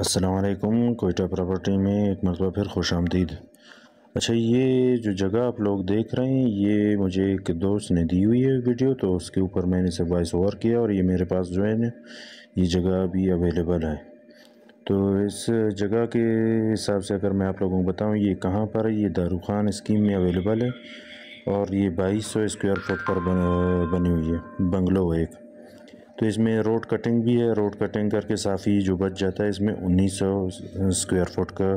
असलकुम कोयटा प्रॉपर्टी में एक मरतबा फिर खुश आमदीद अच्छा ये जो जगह आप लोग देख रहे हैं ये मुझे एक दोस्त ने दी हुई है वीडियो तो उसके ऊपर मैंने इसे वॉइस ओवर किया और ये मेरे पास जो है ना ये जगह अभी अवेलेबल है तो इस जगह के हिसाब से अगर मैं आप लोगों को बताऊँ ये कहाँ पर है ये दारू खान स्कीम में अवेलेबल है और ये बाईस सौ स्क्वायर फुट पर बनी हुई है बंगलो है एक तो इसमें रोड कटिंग भी है रोड कटिंग करके साफ़ी जो बच जाता है इसमें 1900 स्क्वायर फुट का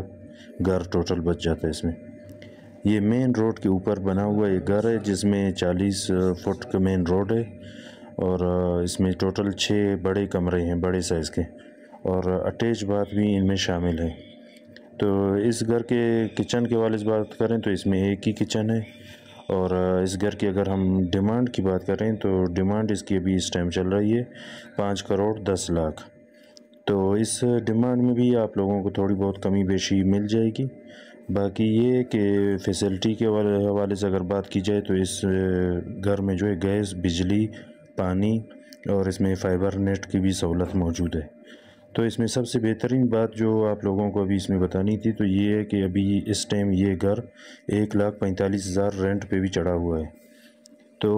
घर टोटल बच जाता है इसमें ये मेन रोड के ऊपर बना हुआ एक घर है जिसमें 40 फुट का मेन रोड है और इसमें टोटल छः बड़े कमरे हैं बड़े साइज़ के और अटैच बाथ भी इनमें शामिल है तो इस घर के किचन के वाले बात करें तो इसमें एक ही किचन है और इस घर की अगर हम डिमांड की बात करें तो डिमांड इसकी अभी इस टाइम चल रही है पाँच करोड़ दस लाख तो इस डिमांड में भी आप लोगों को थोड़ी बहुत कमी बेशी मिल जाएगी बाकी ये कि फैसिलिटी के हवाले से अगर बात की जाए तो इस घर में जो है गैस बिजली पानी और इसमें फ़ाइबर नेट की भी सहूलत मौजूद है तो इसमें सबसे बेहतरीन बात जो आप लोगों को अभी इसमें बतानी थी तो ये है कि अभी इस टाइम ये घर एक लाख पैंतालीस हज़ार रेंट पे भी चढ़ा हुआ है तो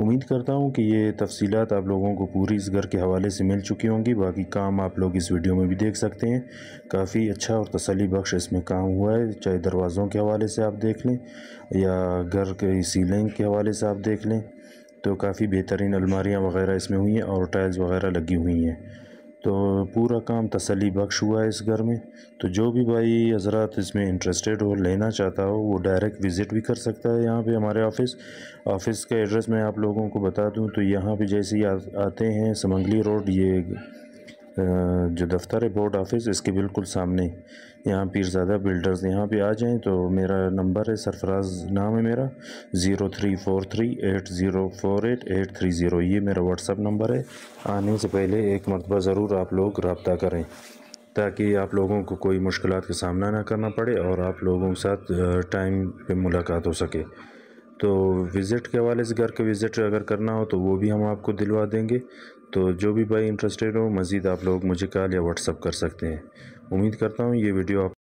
उम्मीद करता हूँ कि ये तफसीलात आप लोगों को पूरी इस घर के हवाले से मिल चुकी होंगी बाकी काम आप लोग इस वीडियो में भी देख सकते हैं काफ़ी अच्छा और तसली बख्श इसमें काम हुआ है चाहे दरवाज़ों के हवाले से आप देख लें या घर के सीलिंग के हवाले से आप देख लें तो काफ़ी बेहतरीन अलमारियाँ वगैरह इसमें हुई हैं और टाइल्स वगैरह लगी हुई हैं तो पूरा काम तसली बख्श हुआ है इस घर में तो जो भी भाई हजरात इसमें इंटरेस्टेड हो लेना चाहता हो वो डायरेक्ट विज़िट भी कर सकता है यहाँ पे हमारे ऑफिस ऑफिस का एड्रेस मैं आप लोगों को बता दूँ तो यहाँ पे जैसे ही आते हैं समंगली रोड ये जो दफ्तर है बोर्ड ऑफिस इसके बिल्कुल सामने यहाँ पीरजादा बिल्डर्स यहाँ पे आ जाएं तो मेरा नंबर है सरफराज नाम है मेरा zero three four three eight zero four eight eight three zero ये मेरा व्हाट्सअप नंबर है आने से पहले एक मरतबा ज़रूर आप लोग रबता करें ताकि आप लोगों को कोई मुश्किल का सामना ना करना पड़े और आप लोगों के साथ टाइम पर मुलाकात हो सके तो विज़िट के हवाले से घर के विज़िट अगर करना हो तो वो भी हम आपको दिलवा देंगे तो जो भी भाई इंटरेस्टेड हो मज़ीद आप लोग मुझे कॉल या व्हाट्सअप कर सकते हैं उम्मीद करता हूँ ये वीडियो आप